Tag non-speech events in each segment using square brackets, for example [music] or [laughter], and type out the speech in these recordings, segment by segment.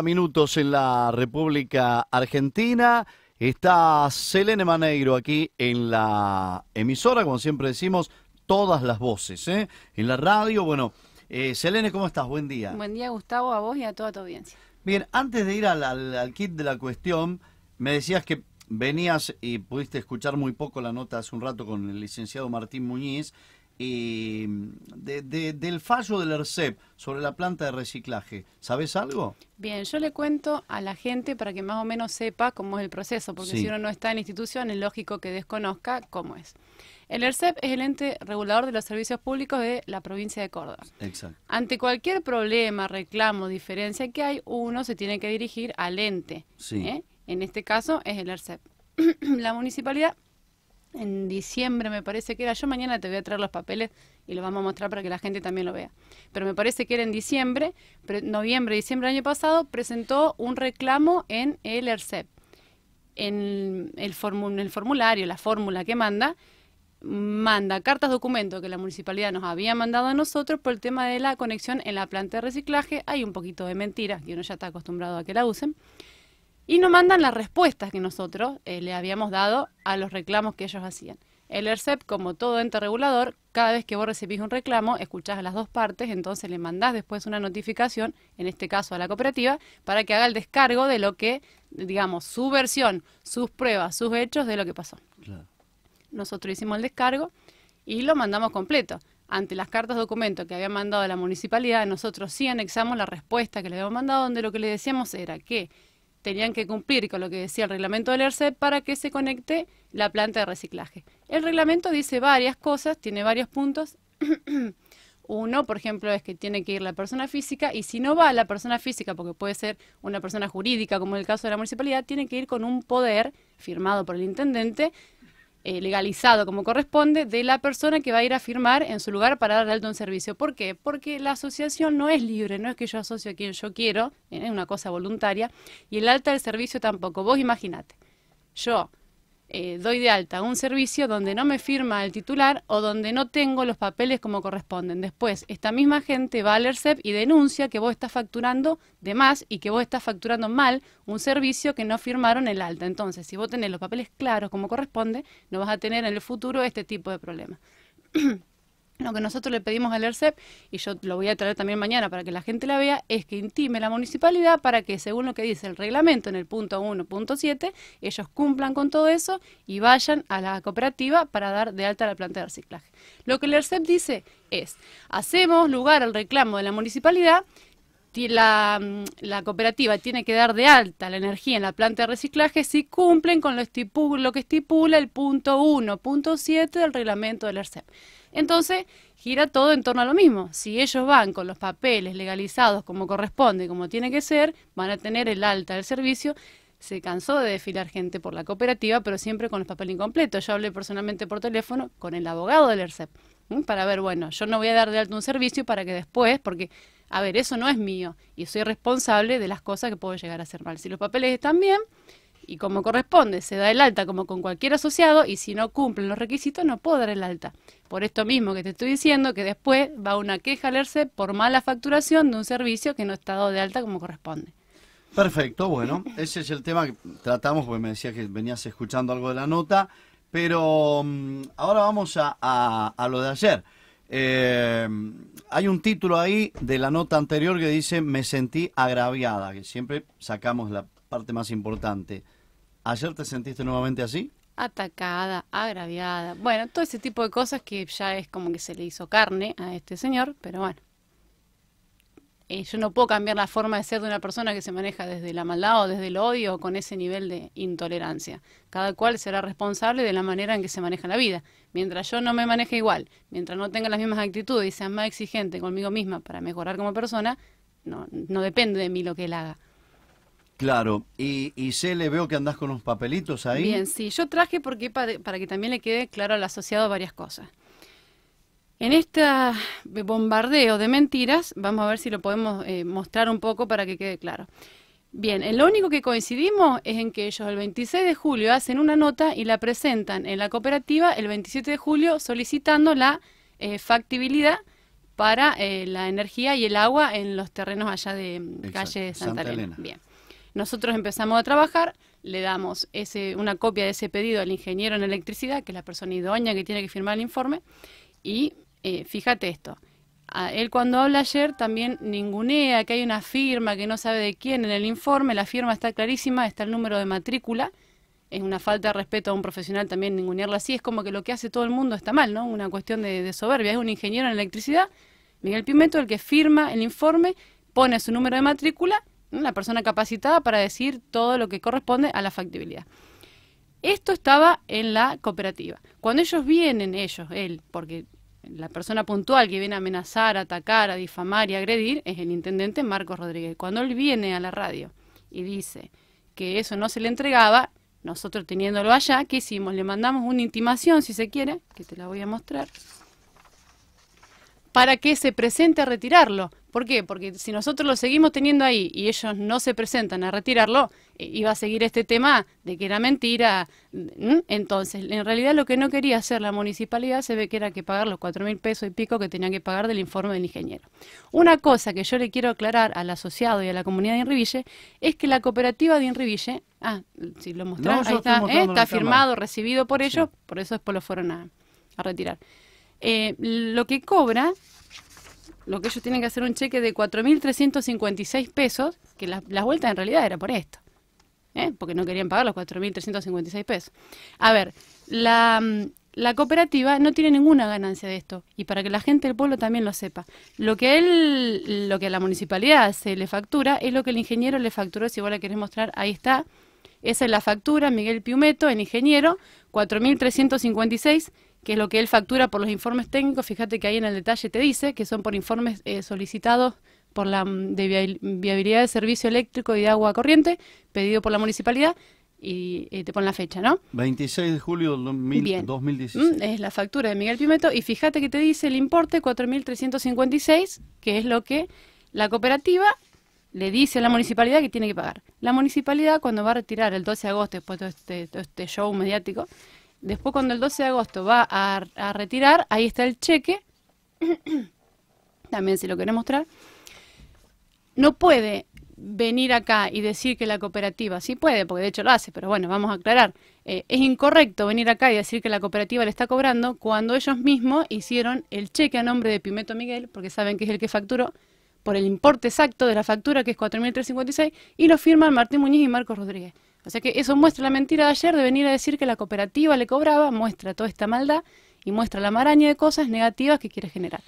minutos en la República Argentina. Está Selene Maneiro aquí en la emisora, como siempre decimos, todas las voces, ¿eh? En la radio, bueno. Eh, Selene, ¿cómo estás? Buen día. Buen día, Gustavo, a vos y a toda tu audiencia. Bien, antes de ir al, al kit de la cuestión, me decías que venías y pudiste escuchar muy poco la nota hace un rato con el licenciado Martín Muñiz, y del fallo del ERCEP sobre la planta de reciclaje. ¿Sabes algo? Bien, yo le cuento a la gente para que más o menos sepa cómo es el proceso, porque si uno no está en la institución es lógico que desconozca cómo es. El ERCEP es el ente regulador de los servicios públicos de la provincia de Córdoba. Exacto. Ante cualquier problema, reclamo, diferencia que hay, uno se tiene que dirigir al ente. ¿eh? En este caso es el ERCEP. [clears throat] la municipalidad en diciembre, me parece que era. Yo mañana te voy a traer los papeles y los vamos a mostrar para que la gente también lo vea. Pero me parece que era en diciembre, noviembre, diciembre del año pasado, presentó un reclamo en el ERCEP. En el, el formulario, la fórmula que manda, manda cartas documento que la municipalidad nos había mandado a nosotros por el tema de la conexión en la planta de reciclaje. Hay un poquito de mentira, que uno ya está acostumbrado a que la usen y no mandan las respuestas que nosotros eh, le habíamos dado a los reclamos que ellos hacían. El ERCEP, como todo ente regulador, cada vez que vos recibís un reclamo, escuchás a las dos partes, entonces le mandás después una notificación, en este caso a la cooperativa, para que haga el descargo de lo que, digamos, su versión, sus pruebas, sus hechos de lo que pasó. Claro. Nosotros hicimos el descargo y lo mandamos completo. Ante las cartas documento que había mandado la municipalidad, nosotros sí anexamos la respuesta que le habíamos mandado, donde lo que le decíamos era que tenían que cumplir con lo que decía el reglamento del ERCE para que se conecte la planta de reciclaje. El reglamento dice varias cosas, tiene varios puntos. [clears throat] Uno, por ejemplo, es que tiene que ir la persona física y si no va la persona física, porque puede ser una persona jurídica, como en el caso de la municipalidad, tiene que ir con un poder firmado por el intendente eh, legalizado como corresponde de la persona que va a ir a firmar en su lugar para dar alto un servicio. ¿Por qué? Porque la asociación no es libre, no es que yo asocio a quien yo quiero, eh, es una cosa voluntaria, y el alta del servicio tampoco. Vos imaginate, yo eh, doy de alta un servicio donde no me firma el titular o donde no tengo los papeles como corresponden. Después, esta misma gente va al ERCEP y denuncia que vos estás facturando de más y que vos estás facturando mal un servicio que no firmaron el alta. Entonces, si vos tenés los papeles claros como corresponde, no vas a tener en el futuro este tipo de problemas. [clears throat] Lo que nosotros le pedimos al ERCEP, y yo lo voy a traer también mañana para que la gente la vea, es que intime la municipalidad para que, según lo que dice el reglamento en el punto 1.7, ellos cumplan con todo eso y vayan a la cooperativa para dar de alta la planta de reciclaje. Lo que el ERCEP dice es, hacemos lugar al reclamo de la municipalidad, mm, la, cooperativa tiene que dar de alta la energía en la planta de reciclaje si cumplen con lo que estipula el punto 1.7 del reglamento del ERCEP. Entonces, gira todo en torno a lo mismo. Si ellos van con los papeles legalizados como corresponde, como tiene que ser, van a tener el alta del servicio. Se cansó de desfilar gente por la cooperativa, pero siempre con los papeles incompletos. Yo hablé personalmente por teléfono con el abogado del ERCEP para ver, bueno, yo no voy a dar de alta un servicio para que después, porque a ver, eso no es mío y soy responsable de las cosas que puedo llegar a hacer mal. Si los papeles están bien, y como corresponde se da el alta como con cualquier asociado y si no cumplen los requisitos no puedo dar el alta. Por esto mismo que te estoy diciendo que después va una queja al por mala facturación de un servicio que no está dado de alta como corresponde. Perfecto, bueno, ese es el tema que tratamos porque me decías que venías escuchando algo de la nota, pero mm, ahora vamos a, lo de ayer. Eh, hay un título ahí de la nota anterior que dice Me sentí agraviada, que siempre sacamos la parte más importante. ¿Ayer te sentiste nuevamente así? Atacada, agraviada. Bueno, todo ese tipo de cosas que ya es como que se le hizo carne a este señor, pero bueno. Eh, yo no puedo cambiar la forma de ser de una persona que se maneja desde la maldad o desde el odio o con ese nivel de intolerancia. Cada cual será responsable de la manera en que se maneja la vida. Mientras yo no me maneje igual, mientras no tenga las mismas actitudes y sea más exigente conmigo misma para mejorar como persona, no, no depende de mí lo que él haga. Claro, y, y le veo que andás con unos papelitos ahí. Bien, sí, yo traje porque para, que también le quede claro al asociado varias cosas. En este bombardeo de mentiras, vamos a ver si lo podemos eh, mostrar un poco para que quede claro. Bien, el lo único que coincidimos es en que ellos el 26 de julio hacen una nota y la presentan en la cooperativa el 27 de julio solicitando la eh, factibilidad para eh, la energía y el agua en los terrenos allá de mm, calle Santa, Elena. Bien. Nosotros empezamos a trabajar, le damos ese, una copia de ese pedido al ingeniero en electricidad, que es la persona idónea que tiene que firmar el informe, y eh, fíjate esto. él cuando habla ayer también ningunea que hay una firma que no sabe de quién en el informe, la firma está clarísima, está el número de matrícula, es una falta de respeto a un profesional también ningunearla así, es como que lo que hace todo el mundo está mal, ¿no? Una cuestión de, de soberbia, es un ingeniero en electricidad, Miguel Pimento, el que firma el informe, pone su número de matrícula una persona capacitada para decir todo lo que corresponde a la factibilidad. Esto estaba en la cooperativa. Cuando ellos vienen, ellos, él, porque la persona puntual que viene a amenazar, a atacar, a difamar y agredir es el intendente Marcos Rodríguez. Cuando él viene a la radio y dice que eso no se le entregaba, nosotros teniéndolo allá, ¿qué hicimos? Le mandamos una intimación, si se quiere, que te la voy a mostrar para que se presente a retirarlo. ¿Por qué? Porque si nosotros lo seguimos teniendo ahí y ellos no se presentan a retirarlo, eh, iba a seguir este tema de que era mentira. Mm, Entonces, en realidad lo que no quería hacer la municipalidad se ve que era que pagar los cuatro mil pesos y pico que tenían que pagar del informe del ingeniero. Una cosa que yo le quiero aclarar al asociado y a la comunidad de Enriville, es que la cooperativa de Enriville... ah, si lo mostramos, está, ¿eh? está firmado, recibido por ellos, por eso después lo fueron a retirar. Eh, lo que cobra, lo que ellos tienen que hacer un cheque de 4.356 pesos, que las vueltas en realidad era por esto, ¿eh? porque no querían pagar los 4.356 pesos. A ver, la, cooperativa no tiene ninguna ganancia de esto y para que la gente del pueblo también lo sepa. Lo que lo que a la municipalidad se le factura es lo que el ingeniero le facturó, si vos la querés mostrar, ahí está. Esa es la factura, Miguel Piumeto, el ingeniero, 4356 que es lo que él factura por los informes técnicos, fíjate que ahí en el detalle te dice que son por informes eh, solicitados por la mm, de viabilidad de servicio eléctrico y de agua corriente, pedido por la municipalidad, y, eh, te pone la fecha, ¿no? 26 de julio de 2016. Mm, es la factura de Miguel Pimeto, y fíjate que te dice el importe 4.356, que es lo que la cooperativa le dice a la municipalidad que tiene que pagar. La municipalidad, cuando va a retirar el 12 de agosto, después de todo este, este show mediático, Después cuando el 12 de agosto va a, retirar, ahí está el cheque. [clears throat] También si lo quiere mostrar. No puede venir acá y decir que la cooperativa, sí puede, porque de hecho lo hace, pero bueno, vamos a aclarar, eh, es incorrecto venir acá y decir que la cooperativa le está cobrando cuando ellos mismos hicieron el cheque a nombre de Pimeto Miguel, porque saben que es el que facturó, por el importe exacto de la factura, que es 4.356, y lo firman Martín Muñiz y Marcos Rodríguez. O sea que eso muestra la mentira de ayer de venir a decir que la cooperativa le cobraba, muestra toda esta maldad y muestra la maraña de cosas negativas que quiere generar.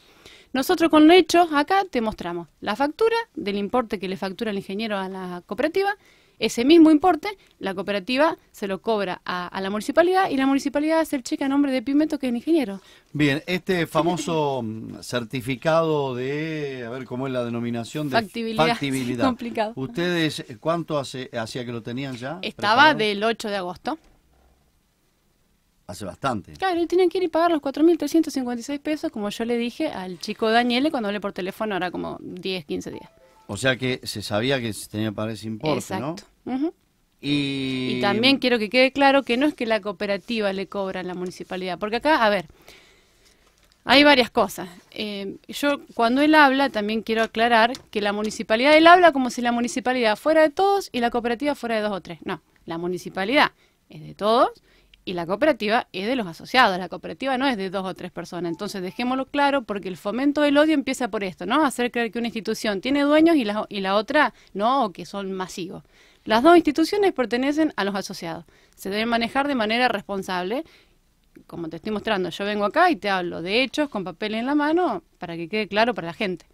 Nosotros con Hecho acá te mostramos la factura del importe que le factura el ingeniero a la cooperativa ese mismo importe, la cooperativa se lo cobra a, la municipalidad y la municipalidad hace el cheque a nombre de Pimento, que es ingeniero. Bien, este famoso mm, certificado de, a ver cómo es la denominación de factibilidad. [laughs] factibilidad. Complicado. ¿Ustedes eh, cuánto hace, hacía que lo tenían ya? Estaba del 8 de agosto. Hace bastante. Claro, y tienen que ir y pagar los 4.356 pesos, como yo le dije al chico Daniele cuando hablé por teléfono, ahora como 10, 15 días. O sea que se sabía que se tenía para ese importe, ¿no? Exacto. y... también quiero que quede claro que no es que la cooperativa le cobra a la municipalidad, porque acá, a ver, hay varias cosas. Eh, yo cuando él habla también quiero aclarar que la municipalidad, él habla como si la municipalidad fuera de todos y la cooperativa fuera de dos o tres. No, la municipalidad es de todos y la cooperativa es de los asociados, la cooperativa no es de dos o tres personas. Entonces dejémoslo claro porque el fomento del odio empieza por esto, ¿no? Hacer creer que una institución tiene dueños y la, y la otra no, o que son masivos. Las dos instituciones pertenecen a los asociados. Se deben manejar de manera responsable. Como te estoy mostrando, yo vengo acá y te hablo de hechos con papel en la mano para que quede claro para la gente.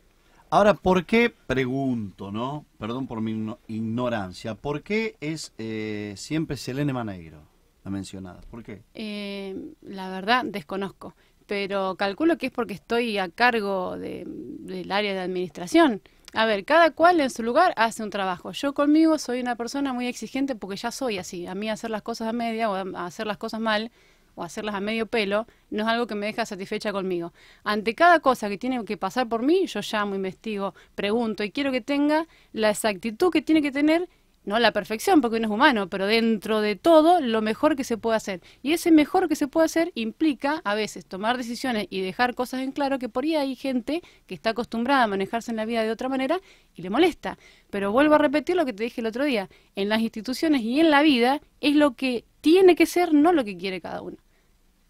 Ahora, ¿por qué pregunto, no? Perdón por mi ignorancia. ¿Por qué es eh, siempre Selene Maneiro? mencionadas ¿Por qué? Eh, la verdad, desconozco, pero calculo que es porque estoy a cargo de, del área de administración. A ver, cada cual en su lugar hace un trabajo. Yo conmigo soy una persona muy exigente porque ya soy así. A mí hacer las cosas a media o hacer las cosas mal o hacerlas a medio pelo no es algo que me deja satisfecha conmigo. Ante cada cosa que tiene que pasar por mí, yo llamo, investigo, pregunto y quiero que tenga la exactitud que tiene que tener no la perfección, porque uno es humano, pero dentro de todo lo mejor que se puede hacer. Y ese mejor que se puede hacer implica a veces tomar decisiones y dejar cosas en claro que por ahí hay gente que está acostumbrada a manejarse en la vida de otra manera y le molesta. Pero vuelvo a repetir lo que te dije el otro día, en las instituciones y en la vida es lo que tiene que ser, no lo que quiere cada uno.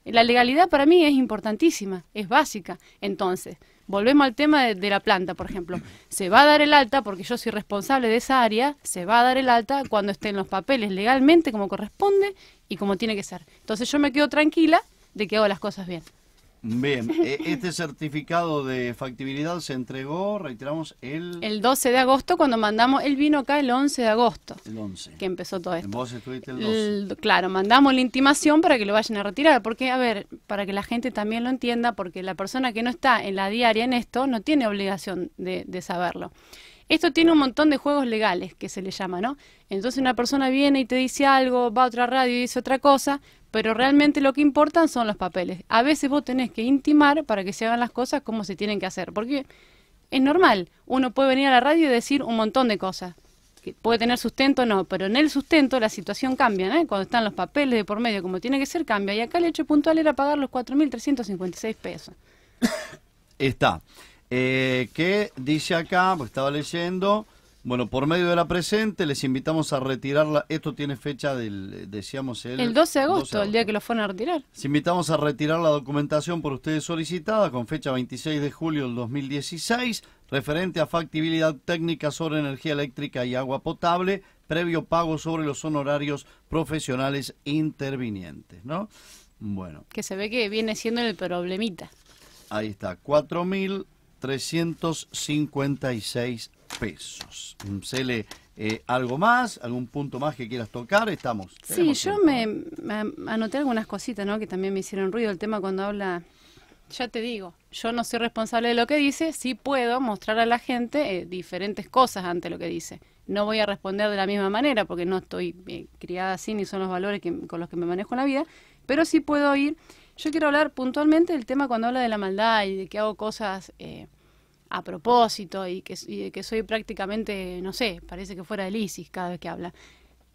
La legalidad para mí es importantísima, es básica. Entonces, Volvemos al tema de, la planta, por ejemplo. Se va a dar el alta, porque yo soy responsable de esa área, se va a dar el alta cuando estén los papeles legalmente como corresponde y como tiene que ser. Entonces yo me quedo tranquila de que hago las cosas bien. Bien, e-, este certificado de factibilidad se entregó, reiteramos, el... El 12 de agosto cuando mandamos, él vino acá el 11 de agosto. El 11. Que empezó todo esto. Vos estuviste el 12. claro, mandamos la intimación para que lo vayan a retirar, porque, a ver, para que la gente también lo entienda, porque la persona que no está en la diaria en esto no tiene obligación de, de saberlo. Esto tiene un montón de juegos legales que se le llama, ¿no? Entonces una persona viene y te dice algo, va a otra radio y dice otra cosa, pero realmente lo que importan son los papeles. A veces vos tenés que intimar para que se hagan las cosas como se tienen que hacer, porque es normal, uno puede venir a la radio y decir un montón de cosas, que puede tener sustento o no, pero en el sustento la situación cambia, ¿eh? cuando están los papeles de por medio como tiene que ser, cambia, y acá el hecho puntual era pagar los 4.356 pesos. [coughs] Está. Eh, ¿Qué dice acá? Pues estaba leyendo. Bueno, por medio de la presente les invitamos a retirarla. Esto tiene fecha del, decíamos, el, el 12 de agosto, el día que lo fueron a retirar. Les invitamos a retirar la documentación por ustedes solicitada con fecha 26 de julio del 2016, referente a factibilidad técnica sobre energía eléctrica y agua potable, previo pago sobre los honorarios profesionales intervinientes, ¿no? Bueno. Que se ve que viene siendo el problemita. Ahí está, 4.356 pesos. Cele, mm, eh, ¿algo más? ¿Algún punto más que quieras tocar? Estamos. Sí, yo me, anoté algunas cositas ¿no? que también me hicieron ruido. El tema cuando habla. Ya te digo, yo no soy responsable de lo que dice, sí puedo mostrar a la gente eh, diferentes cosas ante lo que dice. No voy a responder de la misma manera porque no estoy eh, criada así ni son los valores con los que me manejo en la vida, pero sí puedo ir. Yo quiero hablar puntualmente del tema cuando habla de la maldad y de que hago cosas a propósito y que, que soy prácticamente, no sé, parece que fuera del ISIS cada vez que habla.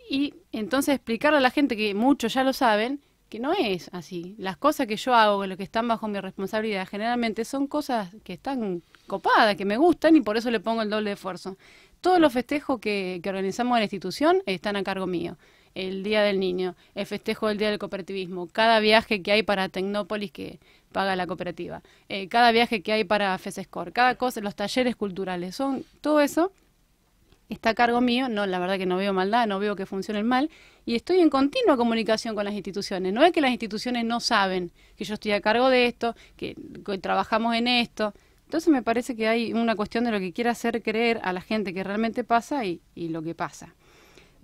Y entonces explicarle a la gente que muchos ya lo saben, que no es así. Las cosas que yo hago, lo que están bajo mi responsabilidad, generalmente son cosas que están copadas, que me gustan y por eso le pongo el doble esfuerzo. Todos los festejos que organizamos en la institución están a cargo mío el Día del Niño, el festejo del Día del Cooperativismo, cada viaje que hay para Tecnópolis que paga la cooperativa, eh, cada viaje que hay para FESESCOR, cada cosa, los talleres culturales, son todo eso está a cargo mío, no, la verdad que no veo maldad, no veo que funcione mal, y estoy en continua comunicación con las instituciones. No es que las instituciones no saben que yo estoy a cargo de esto, que, trabajamos en esto. Entonces me parece que hay una cuestión de lo que quiere hacer creer a la gente que realmente pasa y lo que pasa.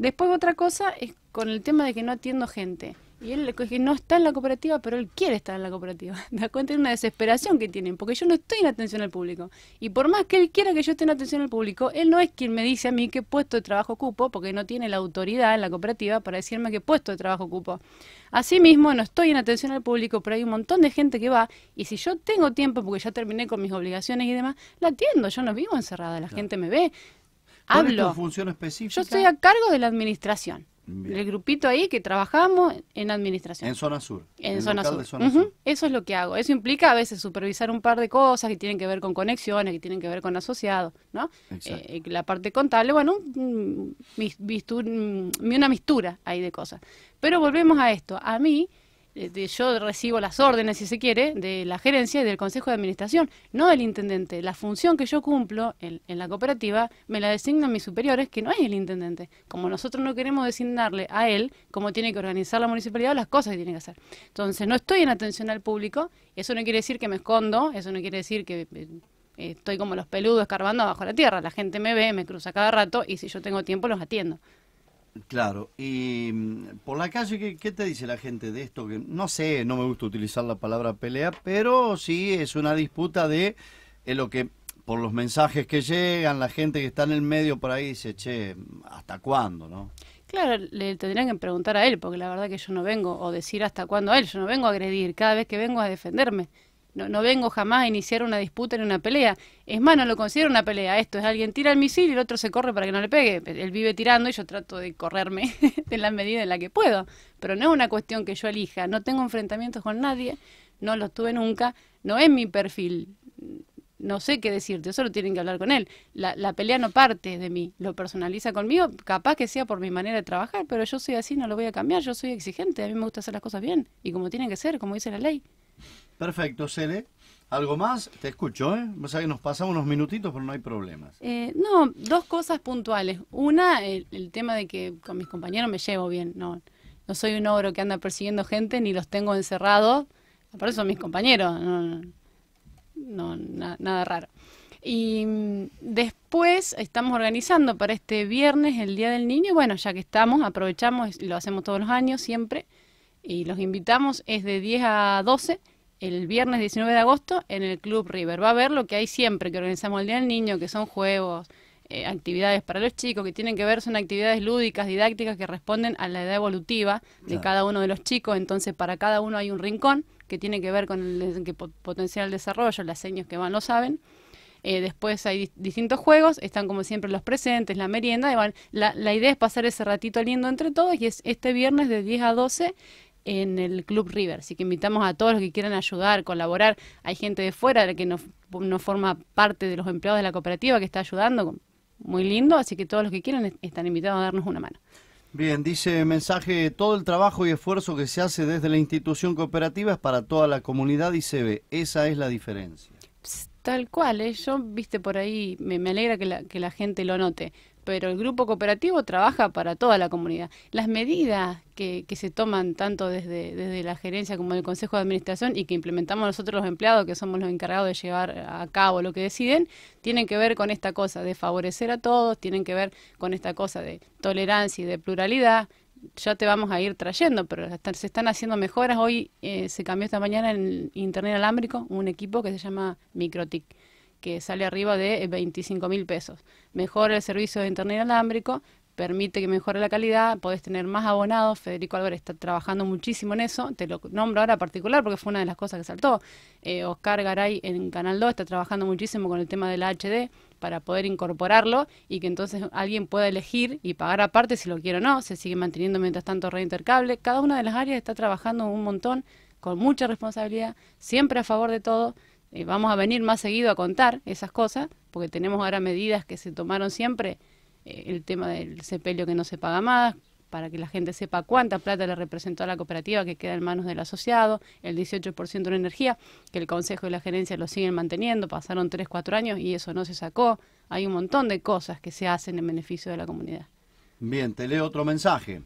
Después otra cosa es con el tema de que no atiendo gente. Y él que no está en la cooperativa, pero él quiere estar en la cooperativa. [laughs] Da cuenta de una desesperación que tienen, porque yo no estoy en atención al público. Y por más que él quiera que yo esté en atención al público, él no es quien me dice a mí qué puesto de trabajo ocupo, porque no tiene la autoridad en la cooperativa para decirme qué puesto de trabajo ocupo. Asimismo, no estoy en atención al público, pero hay un montón de gente que va, y si yo tengo tiempo, porque ya terminé con mis obligaciones y demás, la atiendo, yo no vivo encerrada, la gente me ve hablo. Tu función específica? Yo estoy a cargo de la administración. El grupito ahí que trabajamos en administración. En zona sur. En, zona, sur. Eso es lo que hago. Eso implica a veces supervisar un par de cosas que tienen que ver con conexiones, que tienen que ver con asociados, ¿no? Eh, eh, la parte contable, bueno, mm, una mistura ahí de cosas. Pero volvemos a esto. A mí eh, yo recibo las órdenes, si se quiere, de la gerencia y del consejo de administración, no del intendente. La función que yo cumplo en, la cooperativa me la designan mis superiores, que no es el intendente. Como nosotros no queremos designarle a él cómo tiene que organizar la municipalidad las cosas que tiene que hacer. Entonces, no estoy en atención al público, eso no quiere decir que me escondo, eso no quiere decir que... Eh, estoy como los peludos escarbando bajo la tierra, la gente me ve, me cruza cada rato y si yo tengo tiempo los atiendo. Claro, y mm, por la calle, ¿qué, te dice la gente de esto? Que no sé, no me gusta utilizar la palabra pelea, pero sí es una disputa de eh, lo que, por los mensajes que llegan, la gente que está en el medio por ahí dice, che, ¿hasta cuándo, no? Claro, le tendrían que preguntar a él, porque la verdad que yo no vengo, o decir hasta cuándo a él, yo no vengo a agredir, cada vez que vengo a defenderme. No, vengo jamás a iniciar una disputa en una pelea. Es más, no lo considero una pelea. Esto es alguien tira el misil y el otro se corre para que no le pegue. Él vive tirando y yo trato de correrme [laughs] en la medida en la que puedo. Pero no es una cuestión que yo elija. No tengo enfrentamientos con nadie. No los tuve nunca. No es mi perfil. No sé qué decirte. Solo tienen que hablar con él. La, la pelea no parte de mí. Lo personaliza conmigo. Capaz que sea por mi manera de trabajar. Pero yo soy así, no lo voy a cambiar. Yo soy exigente. A mí me gusta hacer las cosas bien. Y como tienen que ser, como dice la ley. Perfecto, Cele. ¿Algo más? Te escucho, ¿eh? O sea que nos pasamos unos minutitos, pero no hay problemas. Eh, no, dos cosas puntuales. Una, el, tema de que con mis compañeros me llevo bien. No, no soy un ogro que anda persiguiendo gente, ni los tengo encerrados. Aparte son mis compañeros, no, nada raro. Y mm, después estamos organizando para este viernes el Día del Niño. Bueno, ya que estamos, aprovechamos, lo hacemos todos los años siempre. Y los invitamos, es de 10 a 12 el viernes 19 de agosto en el Club River. Va a ver lo que hay siempre que organizamos el Día del Niño, que son juegos, eh, actividades para los chicos, que tienen que ver, son actividades lúdicas, didácticas, que responden a la edad evolutiva de cada uno de los chicos. Entonces, para cada uno hay un rincón que tiene que ver con el que potencial desarrollo, las señas que van lo saben. Eh, después hay distintos juegos, están como siempre los presentes, la merienda. la, idea es pasar ese ratito lindo entre todos y es este viernes de 10 a 12 en el Club River. Así que invitamos a todos los que quieran ayudar, colaborar. Hay gente de fuera que no, no forma parte de los empleados de la cooperativa que está ayudando. Muy lindo, así que todos los que quieran están invitados a darnos una mano. Bien, dice mensaje, todo el trabajo y esfuerzo que se hace desde la institución cooperativa es para toda la comunidad y se ve. Esa es la diferencia. tal cual, ¿eh? yo, viste, por ahí me, me alegra que la, que la gente lo note pero el grupo cooperativo trabaja para toda la comunidad. Las medidas que, se toman tanto desde, desde la gerencia como del Consejo de Administración y que implementamos nosotros los empleados, que somos los encargados de llevar a cabo lo que deciden, tienen que ver con esta cosa de favorecer a todos, tienen que ver con esta cosa de tolerancia y de pluralidad. Ya te vamos a ir trayendo, pero se están haciendo mejoras. Hoy eh, se cambió esta mañana en Internet Alámbrico un equipo que se llama Microtic que sale arriba de 25 eh, mil pesos. Mejora el servicio de internet alámbrico, permite que mejore la calidad, podés tener más abonados. Federico Álvarez está trabajando muchísimo en eso. Te lo nombro ahora particular porque fue una de las cosas que saltó. Eh, Oscar Garay en Canal 2 está trabajando muchísimo con el tema del HD para poder incorporarlo y que entonces alguien pueda elegir y pagar aparte si lo quiere o no. Se sigue manteniendo mientras tanto reintercable. Cada una de las áreas está trabajando un montón con mucha responsabilidad, siempre a favor de todo. Eh, vamos a venir más seguido a contar esas cosas, porque tenemos ahora medidas que se tomaron siempre, eh, el tema del sepelio que no se paga más, para que la gente sepa cuánta plata le representó a la cooperativa que queda en manos del asociado, el 18% la energía, que el Consejo y la gerencia lo siguen manteniendo, pasaron 3, 4 años y eso no se sacó. Hay un montón de cosas que se hacen en beneficio de la comunidad. Bien, te leo otro mensaje.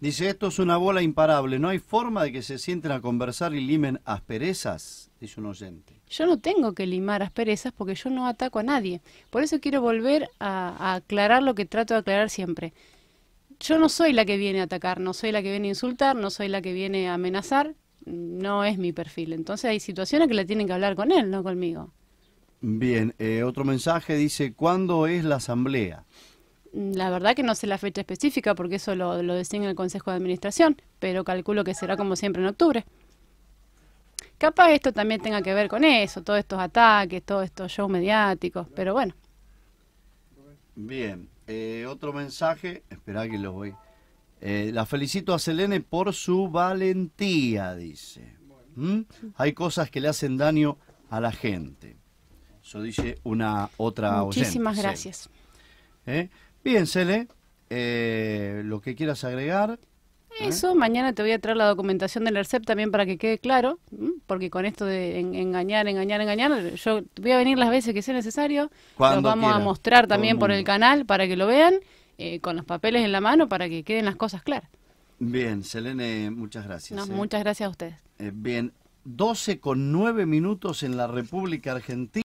Dice, esto es una bola imparable, no hay forma de que se sienten a conversar y limen asperezas. Yo no tengo que limar asperezas porque yo no ataco a nadie. Por eso quiero volver a, aclarar lo que trato de aclarar siempre. Yo no soy la que viene a atacar, no soy la que viene a insultar, no soy la que viene a amenazar, no es mi perfil. Entonces hay situaciones que la tienen que hablar con él, no conmigo. Bien, eh, otro mensaje dice, ¿cuándo es la asamblea? La verdad que no sé la fecha específica porque eso lo, lo designa el Consejo de Administración, pero calculo que será como siempre en octubre. Capaz esto también tenga que ver con eso, todos estos ataques, todos estos shows mediáticos, pero bueno. Bien, eh, otro mensaje, espera que lo voy. Eh, la felicito a Selene por su valentía, dice. ¿Mm? Hay cosas que le hacen daño a la gente. Eso dice una otra Muchísimas gracias. ¿Eh? Bien, Selene, lo que quieras agregar. ¿Eh? Eso, mañana te voy a traer la documentación del ERCEP también para que quede claro, porque con esto de engañar, engañar, engañar, yo voy a venir las veces que sea necesario, Cuando vamos a mostrar también por el canal para que lo vean, eh, con los papeles en la mano para que queden las cosas claras. Bien, Selene, muchas gracias. ¿eh? Muchas gracias a ustedes. bien, 12 con 9 minutos en la República Argentina.